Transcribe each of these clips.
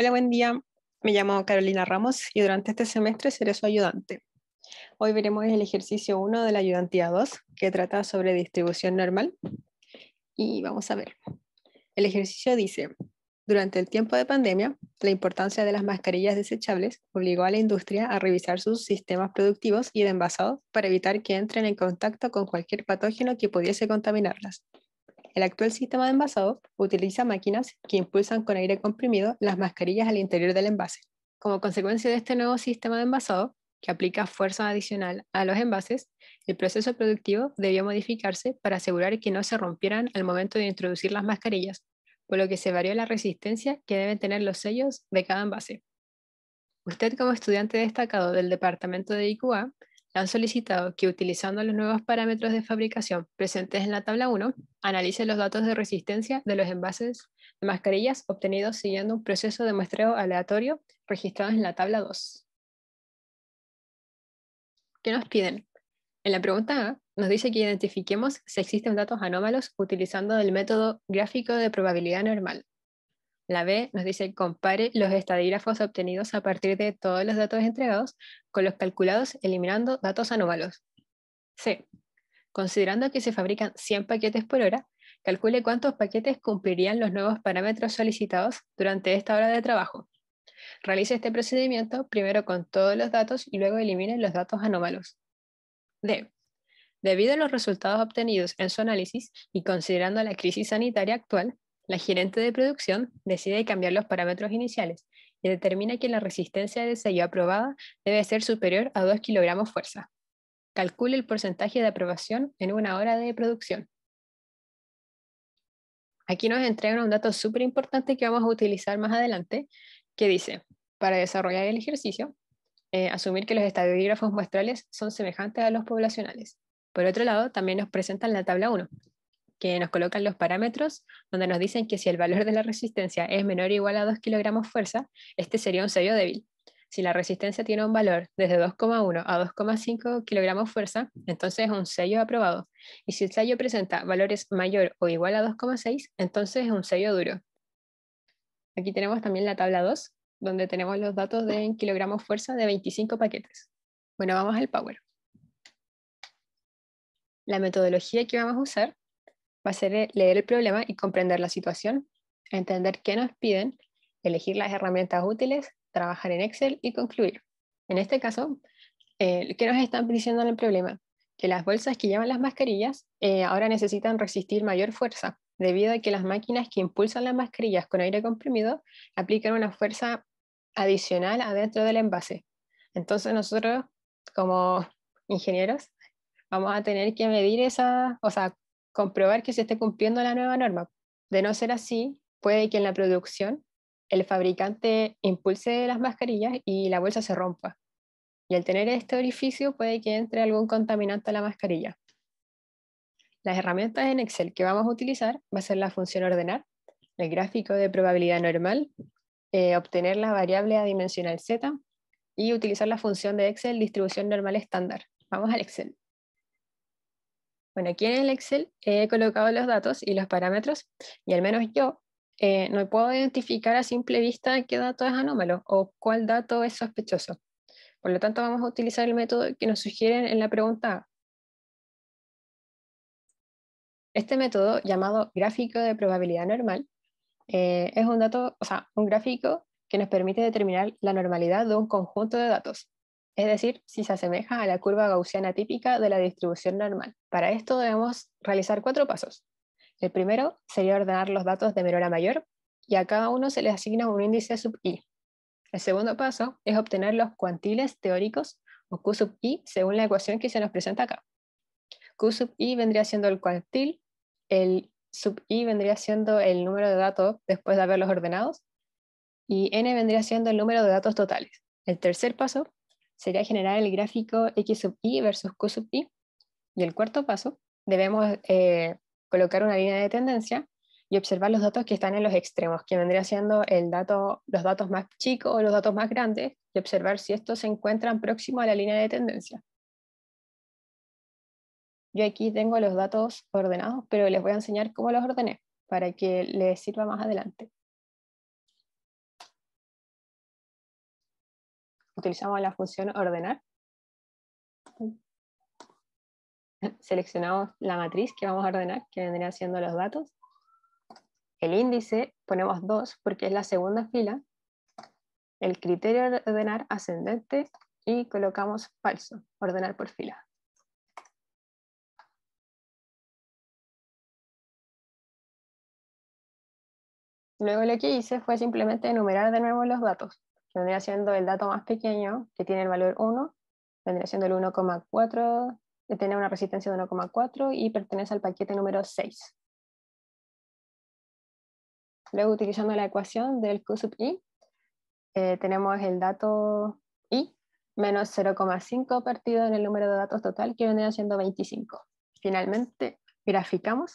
Hola, buen día. Me llamo Carolina Ramos y durante este semestre seré su ayudante. Hoy veremos el ejercicio 1 de la ayudantía 2, que trata sobre distribución normal. Y vamos a ver. El ejercicio dice, durante el tiempo de pandemia, la importancia de las mascarillas desechables obligó a la industria a revisar sus sistemas productivos y de envasado para evitar que entren en contacto con cualquier patógeno que pudiese contaminarlas. El actual sistema de envasado utiliza máquinas que impulsan con aire comprimido las mascarillas al interior del envase. Como consecuencia de este nuevo sistema de envasado, que aplica fuerza adicional a los envases, el proceso productivo debió modificarse para asegurar que no se rompieran al momento de introducir las mascarillas, por lo que se varió la resistencia que deben tener los sellos de cada envase. Usted como estudiante destacado del departamento de IQA han solicitado que utilizando los nuevos parámetros de fabricación presentes en la tabla 1, analice los datos de resistencia de los envases de mascarillas obtenidos siguiendo un proceso de muestreo aleatorio registrado en la tabla 2. ¿Qué nos piden? En la pregunta A nos dice que identifiquemos si existen datos anómalos utilizando el método gráfico de probabilidad normal. La B nos dice, compare los estadígrafos obtenidos a partir de todos los datos entregados con los calculados eliminando datos anómalos. C. Considerando que se fabrican 100 paquetes por hora, calcule cuántos paquetes cumplirían los nuevos parámetros solicitados durante esta hora de trabajo. Realice este procedimiento primero con todos los datos y luego elimine los datos anómalos. D. Debido a los resultados obtenidos en su análisis y considerando la crisis sanitaria actual, la gerente de producción decide cambiar los parámetros iniciales y determina que la resistencia de sello aprobada debe ser superior a 2 kilogramos fuerza. Calcule el porcentaje de aprobación en una hora de producción. Aquí nos entregan un dato súper importante que vamos a utilizar más adelante, que dice, para desarrollar el ejercicio, eh, asumir que los estadiógrafos muestrales son semejantes a los poblacionales. Por otro lado, también nos presentan la tabla 1, que nos colocan los parámetros, donde nos dicen que si el valor de la resistencia es menor o igual a 2 kilogramos fuerza, este sería un sello débil. Si la resistencia tiene un valor desde 2,1 a 2,5 kilogramos fuerza, entonces es un sello aprobado. Y si el sello presenta valores mayor o igual a 2,6, entonces es un sello duro. Aquí tenemos también la tabla 2, donde tenemos los datos de kilogramos fuerza de 25 paquetes. Bueno, vamos al Power. La metodología que vamos a usar va a ser leer el problema y comprender la situación, entender qué nos piden, elegir las herramientas útiles, trabajar en Excel y concluir. En este caso, eh, ¿qué nos están diciendo en el problema? Que las bolsas que llevan las mascarillas eh, ahora necesitan resistir mayor fuerza, debido a que las máquinas que impulsan las mascarillas con aire comprimido aplican una fuerza adicional adentro del envase. Entonces nosotros, como ingenieros, vamos a tener que medir esa, o sea, comprobar que se esté cumpliendo la nueva norma. De no ser así, puede que en la producción el fabricante impulse las mascarillas y la bolsa se rompa. Y al tener este orificio puede que entre algún contaminante a la mascarilla. Las herramientas en Excel que vamos a utilizar va a ser la función ordenar, el gráfico de probabilidad normal, eh, obtener la variable adimensional z y utilizar la función de Excel distribución normal estándar. Vamos al Excel. Bueno, aquí en el Excel he colocado los datos y los parámetros y al menos yo eh, no puedo identificar a simple vista qué dato es anómalo o cuál dato es sospechoso. Por lo tanto, vamos a utilizar el método que nos sugieren en la pregunta A. Este método, llamado gráfico de probabilidad normal, eh, es un gráfico que nos permite determinar la normalidad de un conjunto de datos es decir, si se asemeja a la curva gaussiana típica de la distribución normal. Para esto debemos realizar cuatro pasos. El primero sería ordenar los datos de menor a mayor y a cada uno se le asigna un índice sub i. El segundo paso es obtener los cuantiles teóricos o q sub i según la ecuación que se nos presenta acá. q sub i vendría siendo el cuantil, el sub i vendría siendo el número de datos después de haberlos ordenados y n vendría siendo el número de datos totales. El tercer paso sería generar el gráfico X sub i versus Q sub i. Y el cuarto paso, debemos eh, colocar una línea de tendencia y observar los datos que están en los extremos, que vendría siendo el dato, los datos más chicos o los datos más grandes, y observar si estos se encuentran próximos a la línea de tendencia. Yo aquí tengo los datos ordenados, pero les voy a enseñar cómo los ordené para que les sirva más adelante. utilizamos la función ordenar. Seleccionamos la matriz que vamos a ordenar, que vendría siendo los datos. El índice ponemos 2 porque es la segunda fila. El criterio de ordenar ascendente y colocamos falso, ordenar por fila. Luego lo que hice fue simplemente enumerar de nuevo los datos que vendría siendo el dato más pequeño, que tiene el valor 1, vendría siendo el 1,4, tiene una resistencia de 1,4 y pertenece al paquete número 6. Luego, utilizando la ecuación del Q sub i, eh, tenemos el dato i menos 0,5 partido en el número de datos total, que vendría siendo 25. Finalmente, graficamos,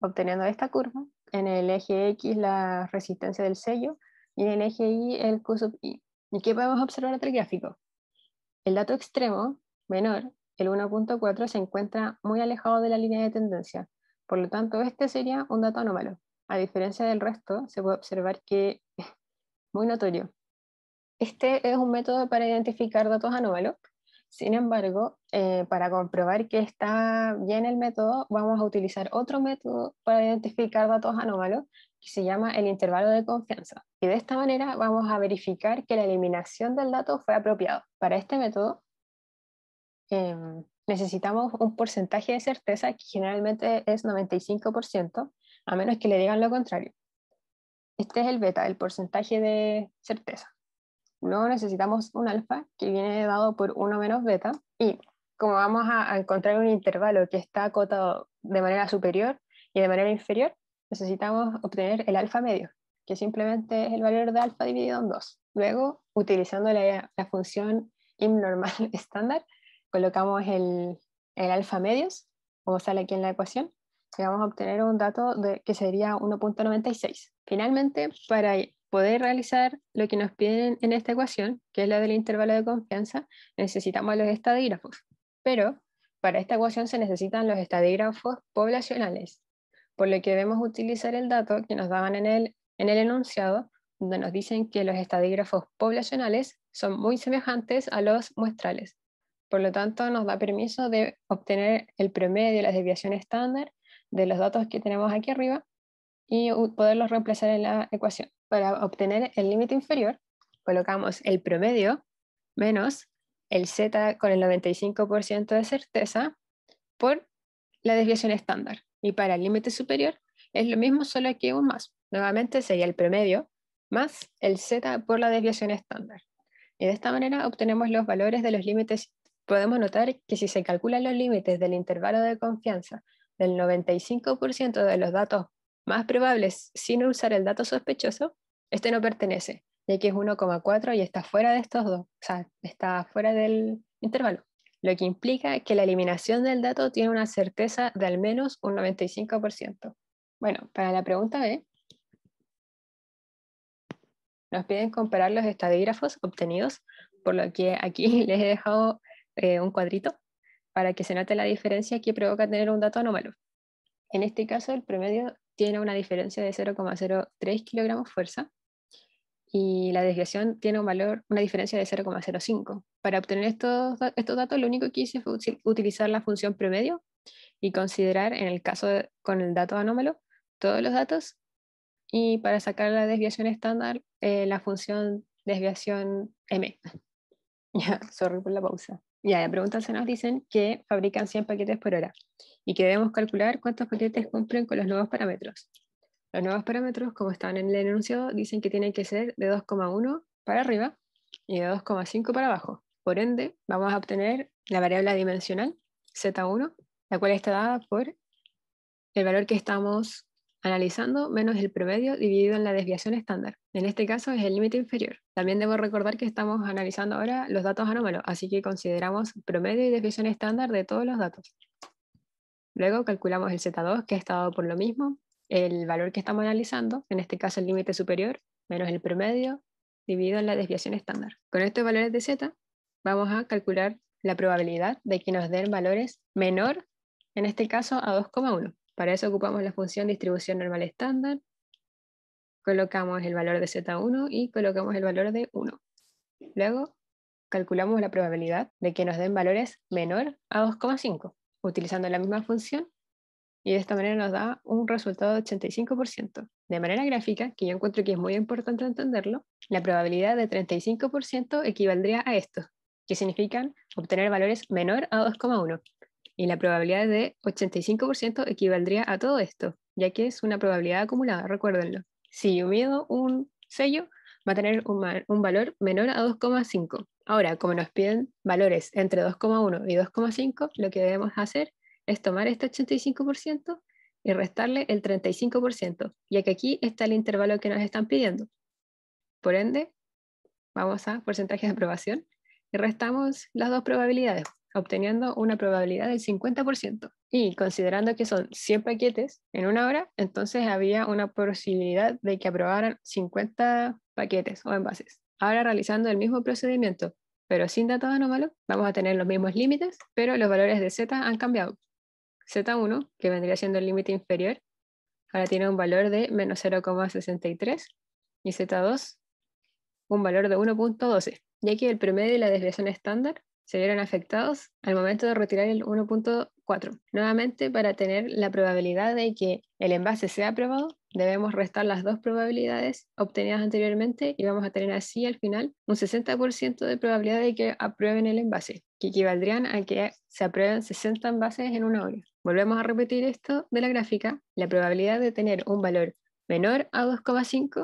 obteniendo esta curva, en el eje X la resistencia del sello, y en el eje Y el Q sub I. ¿Y qué podemos observar en el gráfico? El dato extremo, menor, el 1.4, se encuentra muy alejado de la línea de tendencia. Por lo tanto, este sería un dato anómalo. A diferencia del resto, se puede observar que es muy notorio. Este es un método para identificar datos anómalos. Sin embargo, eh, para comprobar que está bien el método, vamos a utilizar otro método para identificar datos anómalos, que se llama el intervalo de confianza. Y de esta manera vamos a verificar que la eliminación del dato fue apropiada. Para este método em, necesitamos un porcentaje de certeza que generalmente es 95%, a menos que le digan lo contrario. Este es el beta, el porcentaje de certeza. Luego necesitamos un alfa que viene dado por 1 menos beta y como vamos a, encontrar un intervalo que está acotado de manera superior y de manera inferior, necesitamos obtener el alfa medio, que simplemente es el valor de alfa dividido en 2. Luego, utilizando la, función im normal estándar, colocamos el, el, alfa medios, como sale aquí en la ecuación, y vamos a obtener un dato de, que sería 1.96. Finalmente, para poder realizar lo que nos piden en esta ecuación, que es la del intervalo de confianza, necesitamos los estadígrafos. Pero para esta ecuación se necesitan los estadígrafos poblacionales, por lo que debemos utilizar el dato que nos daban en el, en el enunciado, donde nos dicen que los estadígrafos poblacionales son muy semejantes a los muestrales. Por lo tanto, nos da permiso de obtener el promedio, la desviación estándar de los datos que tenemos aquí arriba y poderlos reemplazar en la ecuación. Para obtener el límite inferior, colocamos el promedio menos el z con el 95% de certeza por la desviación estándar y para el límite superior es lo mismo, solo aquí un más. Nuevamente sería el promedio más el z por la desviación estándar. Y de esta manera obtenemos los valores de los límites. Podemos notar que si se calculan los límites del intervalo de confianza del 95% de los datos más probables sin usar el dato sospechoso, este no pertenece, ya que es 1,4 y está fuera de estos dos, o sea, está fuera del intervalo lo que implica que la eliminación del dato tiene una certeza de al menos un 95%. Bueno, para la pregunta B, nos piden comparar los estadígrafos obtenidos, por lo que aquí les he dejado eh, un cuadrito para que se note la diferencia que provoca tener un dato anómalo. En este caso, el promedio tiene una diferencia de 0,03 kilogramos fuerza, y la desviación tiene un valor, una diferencia de 0,05. Para obtener estos, estos datos, lo único que hice fue utilizar la función promedio y considerar, en el caso con el dato anómalo, todos los datos. Y para sacar la desviación estándar, eh, la función desviación M. Ya, sorry por la pausa. Ya, en preguntas se nos dicen que fabrican 100 paquetes por hora y que debemos calcular cuántos paquetes cumplen con los nuevos parámetros. Los nuevos parámetros, como están en el enunciado, dicen que tienen que ser de 2,1 para arriba y de 2,5 para abajo. Por ende, vamos a obtener la variable dimensional z1, la cual está dada por el valor que estamos analizando menos el promedio dividido en la desviación estándar. En este caso es el límite inferior. También debo recordar que estamos analizando ahora los datos anómalos, así que consideramos promedio y desviación estándar de todos los datos. Luego calculamos el Z2, que ha estado por lo mismo, el valor que estamos analizando, en este caso el límite superior, menos el promedio, dividido en la desviación estándar. Con estos valores de z, vamos a calcular la probabilidad de que nos den valores menor, en este caso a 2,1. Para eso ocupamos la función distribución normal estándar, colocamos el valor de z1 y colocamos el valor de 1. Luego calculamos la probabilidad de que nos den valores menor a 2,5, utilizando la misma función y de esta manera nos da un resultado de 85%. De manera gráfica, que yo encuentro que es muy importante entenderlo, la probabilidad de 35% equivaldría a esto, que significan obtener valores menor a 2,1. Y la probabilidad de 85% equivaldría a todo esto, ya que es una probabilidad acumulada, recuérdenlo. Si yo mido un sello, va a tener un valor menor a 2,5. Ahora, como nos piden valores entre 2,1 y 2,5, lo que debemos hacer es tomar este 85% y restarle el 35%, ya que aquí está el intervalo que nos están pidiendo. Por ende, vamos a porcentajes de aprobación y restamos las dos probabilidades, obteniendo una probabilidad del 50%. Y considerando que son 100 paquetes en una hora, entonces había una posibilidad de que aprobaran 50 paquetes o envases. Ahora realizando el mismo procedimiento, pero sin datos anómalos, vamos a tener los mismos límites, pero los valores de Z han cambiado. Z1, que vendría siendo el límite inferior, ahora tiene un valor de menos 0,63 y Z2 un valor de 1.12, ya que el promedio y la desviación estándar se vieron afectados al momento de retirar el 1.4, nuevamente para tener la probabilidad de que el envase sea aprobado Debemos restar las dos probabilidades obtenidas anteriormente y vamos a tener así al final un 60% de probabilidad de que aprueben el envase, que equivaldrían a que se aprueben 60 envases en una hora. Volvemos a repetir esto de la gráfica. La probabilidad de tener un valor menor a 2,5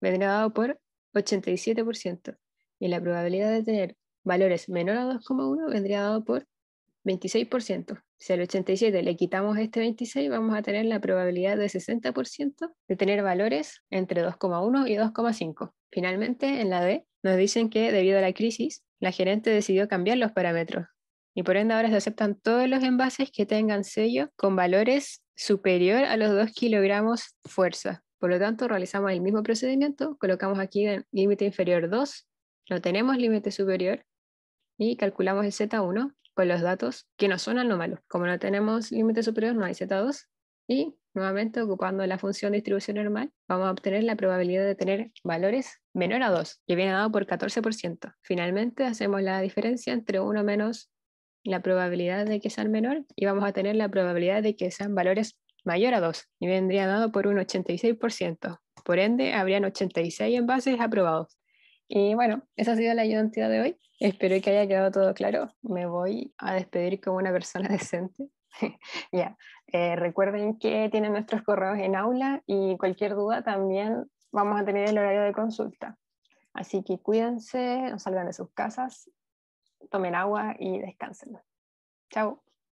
vendría dado por 87% y la probabilidad de tener valores menor a 2,1 vendría dado por 26%. Si al 87 le quitamos este 26, vamos a tener la probabilidad de 60% de tener valores entre 2,1 y 2,5. Finalmente, en la D, nos dicen que debido a la crisis, la gerente decidió cambiar los parámetros y por ende ahora se aceptan todos los envases que tengan sello con valores superior a los 2 kilogramos fuerza. Por lo tanto, realizamos el mismo procedimiento, colocamos aquí el límite inferior 2, no tenemos límite superior y calculamos el Z1 con los datos que no son anómalos. Como no tenemos límite superior, no hay Z2. Y nuevamente, ocupando la función distribución normal, vamos a obtener la probabilidad de tener valores menor a 2, que viene dado por 14%. Finalmente, hacemos la diferencia entre 1 menos la probabilidad de que sean menor y vamos a tener la probabilidad de que sean valores mayor a 2 y vendría dado por un 86%. Por ende, habrían 86 envases aprobados. Y bueno, esa ha sido la ayudantía de hoy. Espero que haya quedado todo claro. Me voy a despedir como una persona decente. Ya, eh, recuerden que tienen nuestros correos en aula y cualquier duda también vamos a tener el horario de consulta. Así que cuídense, no salgan de sus casas, tomen agua y descansen. Chao.